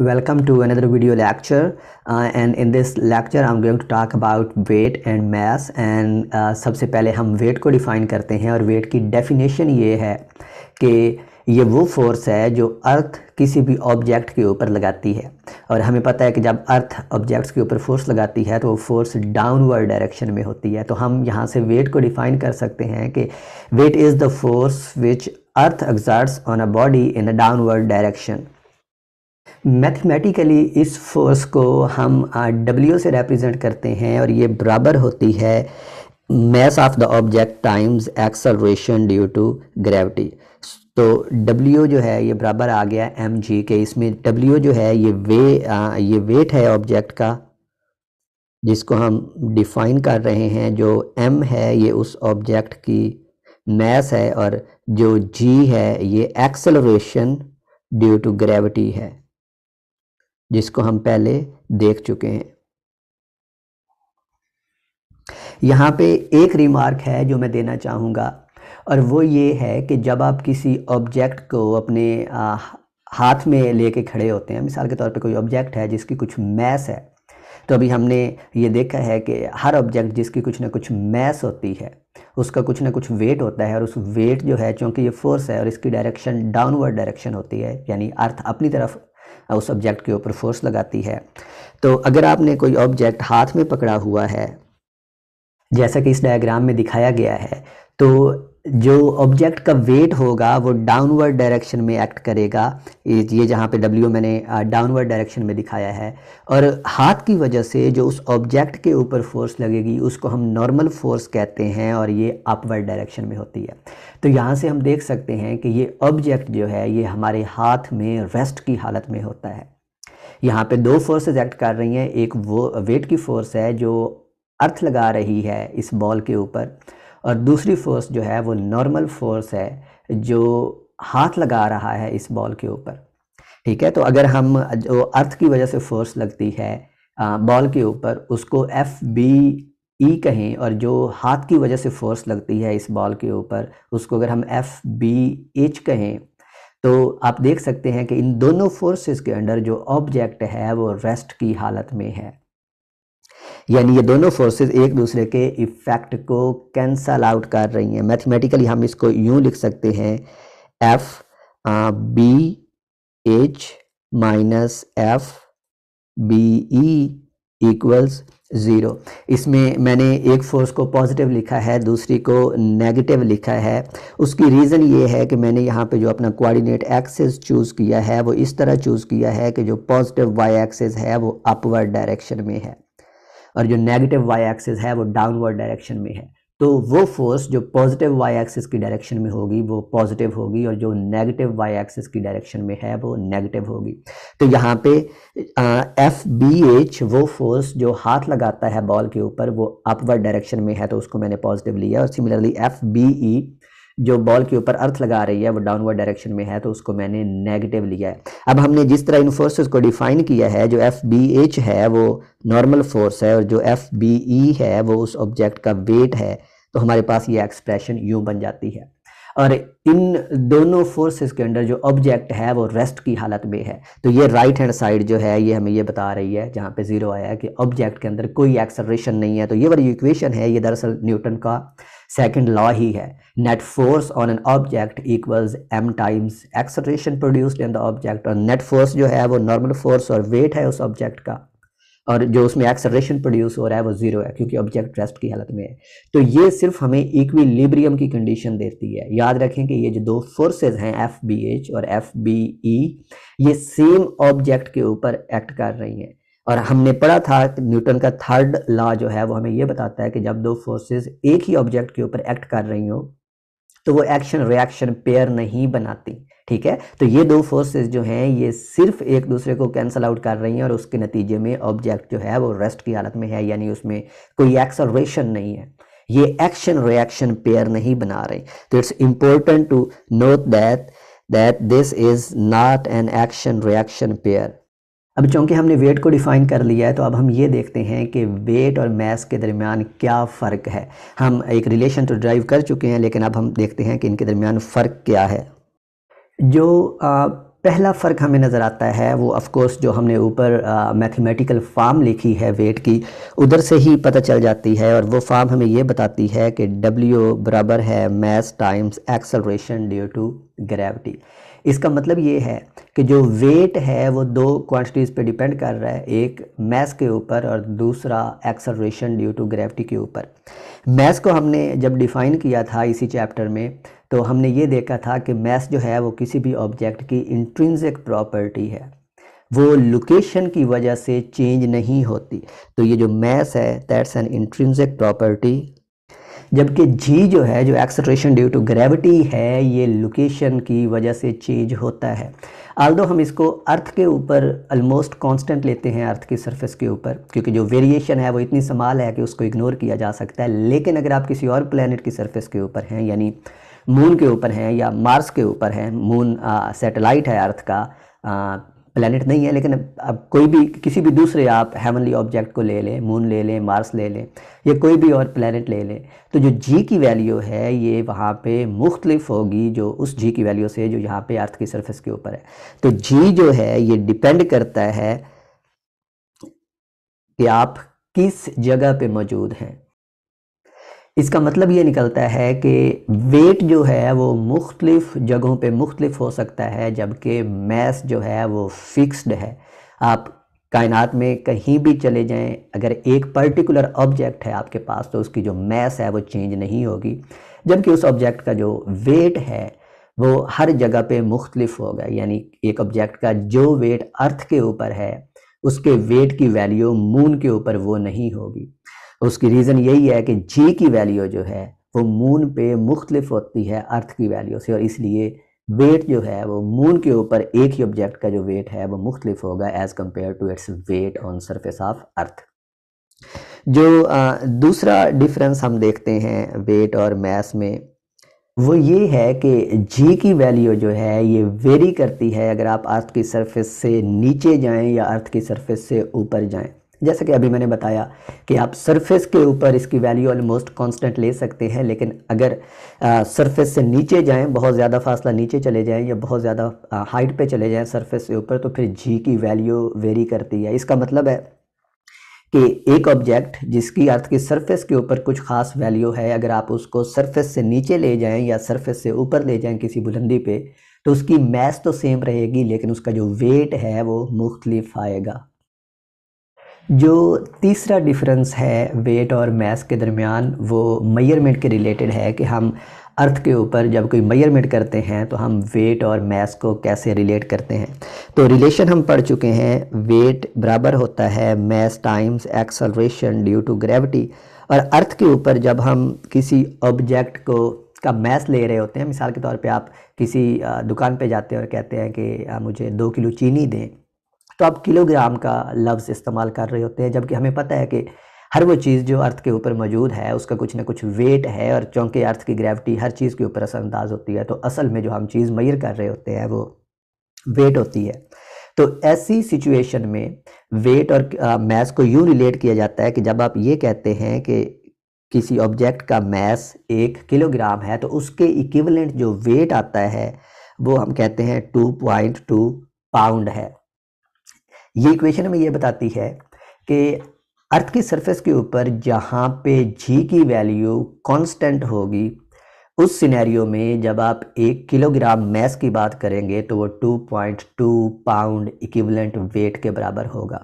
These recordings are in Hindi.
welcome to another video lecture uh, and in this lecture I'm going to talk about weight and mass and uh, सबसे पहले हम weight को define करते हैं और weight की definition ये है कि ये वो फोर्स है जो अर्थ किसी भी ऑब्जेक्ट के ऊपर लगाती है और हमें पता है कि जब अर्थ ऑब्जेक्ट्स के ऊपर फोर्स लगाती है तो वो फोर्स डाउनवर्ड डायरेक्शन में होती है तो हम यहाँ से वेट को डिफाइन कर सकते हैं कि weight is the force which earth exerts on a body in a downward direction mathematically इस फोर्स को हम डब्ल्यू से रिप्रेजेंट करते हैं और ये बराबर होती है mass of the object times acceleration due to gravity तो W जो है ये बराबर आ गया एम जी के इसमें W जो है ये वे आ, ये वेट है ऑब्जेक्ट का जिसको हम डिफाइन कर रहे हैं जो M है ये उस ऑब्जेक्ट की मैस है और जो G है ये एक्सेलरेशन ड्यू टू ग्रेविटी है जिसको हम पहले देख चुके हैं यहाँ पे एक रिमार्क है जो मैं देना चाहूँगा और वो ये है कि जब आप किसी ऑब्जेक्ट को अपने आ, हाथ में लेके खड़े होते हैं मिसाल के तौर पे कोई ऑब्जेक्ट है जिसकी कुछ मैस है तो अभी हमने ये देखा है कि हर ऑब्जेक्ट जिसकी कुछ ना कुछ मैस होती है उसका कुछ ना कुछ वेट होता है और उस वेट जो है चूँकि ये फोर्स है और इसकी डायरेक्शन डाउनवर्ड डायरेक्शन होती है यानी अर्थ अपनी तरफ उस ऑब्जेक्ट के ऊपर फोर्स लगाती है तो अगर आपने कोई ऑब्जेक्ट हाथ में पकड़ा हुआ है जैसा कि इस डायग्राम में दिखाया गया है तो जो ऑब्जेक्ट का वेट होगा वो डाउनवर्ड डायरेक्शन में एक्ट करेगा ये जहाँ पे डब्ल्यू मैंने डाउनवर्ड डायरेक्शन में दिखाया है और हाथ की वजह से जो उस ऑब्जेक्ट के ऊपर फोर्स लगेगी उसको हम नॉर्मल फोर्स कहते हैं और ये अपवर्ड डायरेक्शन में होती है तो यहाँ से हम देख सकते हैं कि ये ऑब्जेक्ट जो है ये हमारे हाथ में रेस्ट की हालत में होता है यहाँ पर दो फोर्सेज एक्ट कर रही हैं एक वो वेट की फोर्स है जो अर्थ लगा रही है इस बॉल के ऊपर और दूसरी फोर्स जो है वो नॉर्मल फोर्स है जो हाथ लगा रहा है इस बॉल के ऊपर ठीक है तो अगर हम जो अर्थ की वजह से फोर्स लगती है बॉल के ऊपर उसको एफ बी ई कहें और जो हाथ की वजह से फोर्स लगती है इस बॉल के ऊपर उसको अगर हम एफ बी एच कहें तो आप देख सकते हैं कि इन दोनों फोर्सेस के अंडर जो ऑब्जेक्ट है वो रेस्ट की हालत में है यानी ये दोनों फोर्सेस एक दूसरे के इफ़ेक्ट को कैंसल आउट कर रही हैं मैथमेटिकली हम इसको यूं लिख सकते हैं F B H minus F B E equals zero इसमें मैंने एक फोर्स को पॉजिटिव लिखा है दूसरी को नेगेटिव लिखा है उसकी रीज़न ये है कि मैंने यहाँ पे जो अपना कोऑर्डिनेट एक्सेस चूज़ किया है वो इस तरह चूज़ किया है कि जो पॉजिटिव वाई एक्सेस है वो अपवर्ड डायरेक्शन में है और जो नेगेटिव वाई एक्सिस है वो डाउनवर्ड डायरेक्शन में है तो वो फोर्स जो पॉजिटिव वाई एक्सिस की डायरेक्शन में होगी वो पॉजिटिव होगी और जो नेगेटिव वाई एक्सिस की डायरेक्शन में है वो नेगेटिव होगी तो यहाँ पे एफ बी एच वो फोर्स जो हाथ लगाता है बॉल के ऊपर वो अपवर्ड डायरेक्शन में है तो उसको मैंने पॉजिटिव लिया और सिमिलरली एफ बी ई जो बॉल के ऊपर अर्थ लगा रही है वो डाउनवर्ड डायरेक्शन में है तो उसको मैंने नेगेटिव लिया है अब हमने जिस तरह इन फोर्सेस को डिफाइन किया है जो एफ बी एच है वो नॉर्मल फोर्स है और जो एफ बी ई है वो उस ऑब्जेक्ट का वेट है तो हमारे पास ये एक्सप्रेशन यूँ बन जाती है और इन दोनों फोर्सेस के अंडर जो ऑब्जेक्ट है वो रेस्ट की हालत में है तो ये राइट हैंड साइड जो है ये हमें ये बता रही है जहाँ पे ज़ीरो आया है कि ऑब्जेक्ट के अंदर कोई एक्सलरेशन नहीं है तो ये वाली इक्वेशन है ये दरअसल न्यूटन का सेकंड लॉ ही है net force on an object equals M times acceleration produced in the object और नेट फोर्स जो है वो नॉर्मल फोर्स और वेट है उस ऑब्जेक्ट का और जो उसमें एक्सलेशन प्रोड्यूस हो रहा है वो जीरो है क्योंकि ऑब्जेक्ट रेस्ट की हालत में है तो ये सिर्फ हमें इक्विलिब्रियम की कंडीशन देती है याद रखें कि ये जो दो फोर्सेज हैं एफ बी एच और एफ बी ई ये सेम ऑब्जेक्ट के ऊपर एक्ट कर रही हैं और हमने पढ़ा था न्यूटन का थर्ड लॉ जो है वो हमें ये बताता है कि जब दो फोर्सेज एक ही ऑब्जेक्ट के ऊपर एक्ट कर रही हो तो वो एक्शन रिएक्शन पेयर नहीं बनाती ठीक है तो ये दो फोर्सेस जो हैं ये सिर्फ एक दूसरे को कैंसिल आउट कर रही हैं और उसके नतीजे में ऑब्जेक्ट जो है वो रेस्ट की हालत में है यानी उसमें कोई एक्सलरेशन नहीं है ये एक्शन रिएक्शन पेयर नहीं बना रही तो it's important to note that that this is not an action reaction pair अब चूँकि हमने वेट को डिफ़ाइन कर लिया है तो अब हम ये देखते हैं कि वेट और मैस के दरमियान क्या फ़र्क है हम एक रिलेशन तो ड्राइव कर चुके हैं लेकिन अब हम देखते हैं कि इनके दरमियान फ़र्क क्या है जो आ, पहला फ़र्क हमें नज़र आता है वो ऑफ कोर्स जो हमने ऊपर मैथमेटिकल फार्म लिखी है वेट की उधर से ही पता चल जाती है और वो फार्म हमें ये बताती है कि डब्ल्यू बराबर है mass times acceleration due to gravity इसका मतलब ये है कि जो वेट है वो दो क्वांटिटीज़ पे डिपेंड कर रहा है एक मैस के ऊपर और दूसरा एक्सलरेशन ड्यू टू ग्रेविटी के ऊपर मैस को हमने जब डिफ़ाइन किया था इसी चैप्टर में तो हमने ये देखा था कि मैस जो है वो किसी भी ऑब्जेक्ट की इंट्रेंसिक प्रॉपर्टी है वो लोकेशन की वजह से चेंज नहीं होती तो ये जो मैस है दैट्स एन इंट्रेंसिक प्रॉपर्टी जबकि जी जो है जो एक्सलेशन ड्यू टू ग्रेविटी है ये लोकेशन की वजह से चेंज होता है आल हम इसको अर्थ के ऊपर अलमोस्ट कांस्टेंट लेते हैं अर्थ की सरफेस के ऊपर क्योंकि जो वेरिएशन है वो इतनी समाल है कि उसको इग्नोर किया जा सकता है लेकिन अगर आप किसी और प्लानट की सर्फेस के ऊपर हैं यानी मून के ऊपर हैं या मार्स के ऊपर हैं मून सेटेलाइट है अर्थ का प्लानट नहीं है लेकिन अब कोई भी किसी भी दूसरे आप हेवनली ऑब्जेक्ट को ले लें मून ले लें मार्स ले लें या कोई भी और प्लानट ले लें तो जो जी की वैल्यू है ये वहाँ पे मुख्तलिफ होगी जो उस जी की वैल्यू से जो यहाँ पे अर्थ की सरफेस के ऊपर है तो जी जो है ये डिपेंड करता है कि आप किस जगह पे मौजूद हैं इसका मतलब ये निकलता है कि वेट जो है वो मुख्तलिफ जगहों पे मुख्तलिफ हो सकता है जबकि मैस जो है वो फिक्स्ड है आप कायनात में कहीं भी चले जाएं अगर एक पर्टिकुलर ऑब्जेक्ट है आपके पास तो उसकी जो मैस है वो चेंज नहीं होगी जबकि उस ऑब्जेक्ट का जो वेट है वो हर जगह पे मुख्तलिफ होगा यानी एक ऑब्जेक्ट का जो वेट अर्थ के ऊपर है उसके वेट की वैल्यू मून के ऊपर वो नहीं होगी उसकी रीज़न यही है कि जी की वैल्यू जो है वो मून पे मुख्तलिफ होती है अर्थ की वैल्यू से और इसलिए वेट जो है वो मून के ऊपर एक ही ऑब्जेक्ट का जो वेट है वो मुख्तलिफ होगा as compared to its weight on surface of earth जो आ, दूसरा डिफरेंस हम देखते हैं वेट और मैस में वो ये है कि जी की वैल्यू जो है ये वेरी करती है अगर आप अर्थ की सरफेस से नीचे जाएं या अर्थ की सरफेस से ऊपर जाएं जैसे कि अभी मैंने बताया कि आप सरफेस के ऊपर इसकी वैल्यू ऑलमोस्ट कांस्टेंट ले सकते हैं लेकिन अगर सरफेस से नीचे जाएं बहुत ज़्यादा फासला नीचे चले जाएं या बहुत ज़्यादा हाइट पे चले जाएं सरफेस से ऊपर तो फिर जी की वैल्यू वेरी करती है इसका मतलब है कि एक ऑब्जेक्ट जिसकी अर्थ की सरफेस के ऊपर कुछ खास वैल्यू है अगर आप उसको सरफेस से नीचे ले जाएँ या सरफेस से ऊपर ले जाएँ किसी बुलंदी पर तो उसकी मैथ तो सेम रहेगी लेकिन उसका जो वेट है वो मुख्तलिफ आएगा जो तीसरा डिफरेंस है वेट और मैस के दरमियान वो मेयरमेंट के रिलेटेड है कि हम अर्थ के ऊपर जब कोई मेयरमेंट करते हैं तो हम वेट और मैस को कैसे रिलेट करते हैं तो रिलेशन हम पढ़ चुके हैं वेट बराबर होता है mass times acceleration due to gravity और अर्थ के ऊपर जब हम किसी ऑब्जेक्ट को का मैस ले रहे होते हैं मिसाल के तौर पे आप किसी दुकान पे जाते हैं और कहते हैं कि मुझे दो किलो चीनी दें तो आप किलोग्राम का लफ्ज़ इस्तेमाल कर रहे होते हैं जबकि हमें पता है कि हर वो चीज़ जो अर्थ के ऊपर मौजूद है उसका कुछ ना कुछ वेट है और चूँकि अर्थ की ग्रेविटी हर चीज़ के ऊपर असरअंदाज होती है तो असल में जो हम चीज़ मयर कर रहे होते हैं वो वेट होती है तो ऐसी सिचुएशन में वेट और मैस को यूँ रिलेट किया जाता है कि जब आप ये कहते हैं कि किसी ऑब्जेक्ट का मैस एक किलोग्राम है तो उसके इक्विवेलेंट जो वेट आता है वो हम कहते हैं टू पॉइंट टू पाउंड है ये इक्वेशन हमें ये बताती है कि अर्थ की सरफेस के ऊपर जहाँ पे जी की वैल्यू कांस्टेंट होगी उस सिनेरियो में जब आप एक किलोग्राम मैस की बात करेंगे तो वो 2.2 पाउंड इक्विवेलेंट वेट के बराबर होगा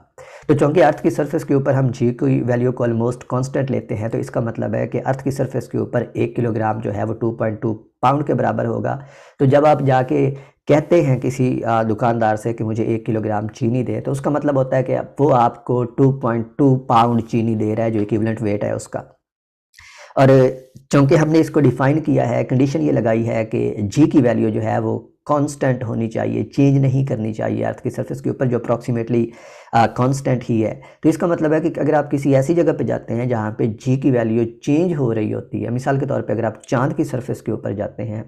तो चूँकि अर्थ की सरफेस के ऊपर हम जी की वैल्यू को ऑलमोस्ट कांस्टेंट लेते हैं तो इसका मतलब है कि अर्थ की सरफेस के ऊपर एक किलोग्राम जो है वो 2.2 पाउंड के बराबर होगा तो जब आप जाके कहते हैं किसी दुकानदार से कि मुझे एक किलोग्राम चीनी दे तो उसका मतलब होता है कि वो आपको 2.2 पाउंड चीनी दे रहा है जो इक्विवेलेंट वेट है उसका और चूँकि हमने इसको डिफ़ाइन किया है कंडीशन ये लगाई है कि जी की वैल्यू जो है वो कांस्टेंट होनी चाहिए चेंज नहीं करनी चाहिए अर्थ की सरफेस के ऊपर जो अप्रॉक्सीमेटली कांस्टेंट ही है तो इसका मतलब है कि अगर आप किसी ऐसी जगह पे जाते हैं जहाँ पे जी की वैल्यू चेंज हो रही होती है मिसाल के तौर पे अगर आप चांद की सरफेस के ऊपर जाते हैं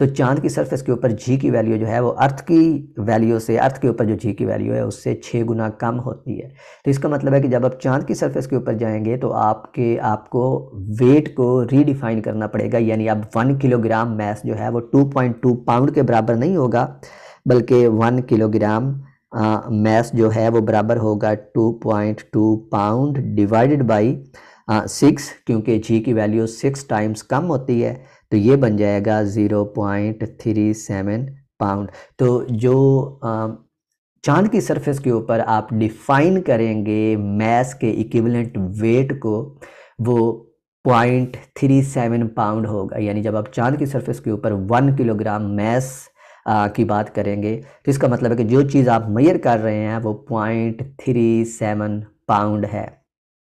तो चांद की सरफेस के ऊपर जी की वैल्यू जो है वो अर्थ की वैल्यू से अर्थ के ऊपर जो जी की वैल्यू है उससे छः गुना कम होती है तो इसका मतलब है कि जब आप चांद की सर्फेस के ऊपर जाएंगे तो आपके आपको वेट को रीडिफाइन करना पड़ेगा यानी आप वन किलोग्राम मैस जो है वो टू पॉइंट टू पाउंड के बराबर नहीं होगा बल्कि वन किलोग्राम मैस जो है वो बराबर होगा 2.2 पाउंड डिवाइडेड बाई सिक्स क्योंकि जी की वैल्यू सिक्स टाइम्स कम होती है तो ये बन जाएगा zero point three seven pound तो जो चांद की सरफेस के ऊपर आप डिफ़ाइन करेंगे मैस के इक्विवेलेंट वेट को वो पॉइंट थ्री सेवन पाउंड होगा यानी जब आप चांद की सरफेस के ऊपर वन किलोग्राम मैस की बात करेंगे तो इसका मतलब है कि जो चीज़ आप मैयर कर रहे हैं वो पॉइंट थ्री सेवन पाउंड है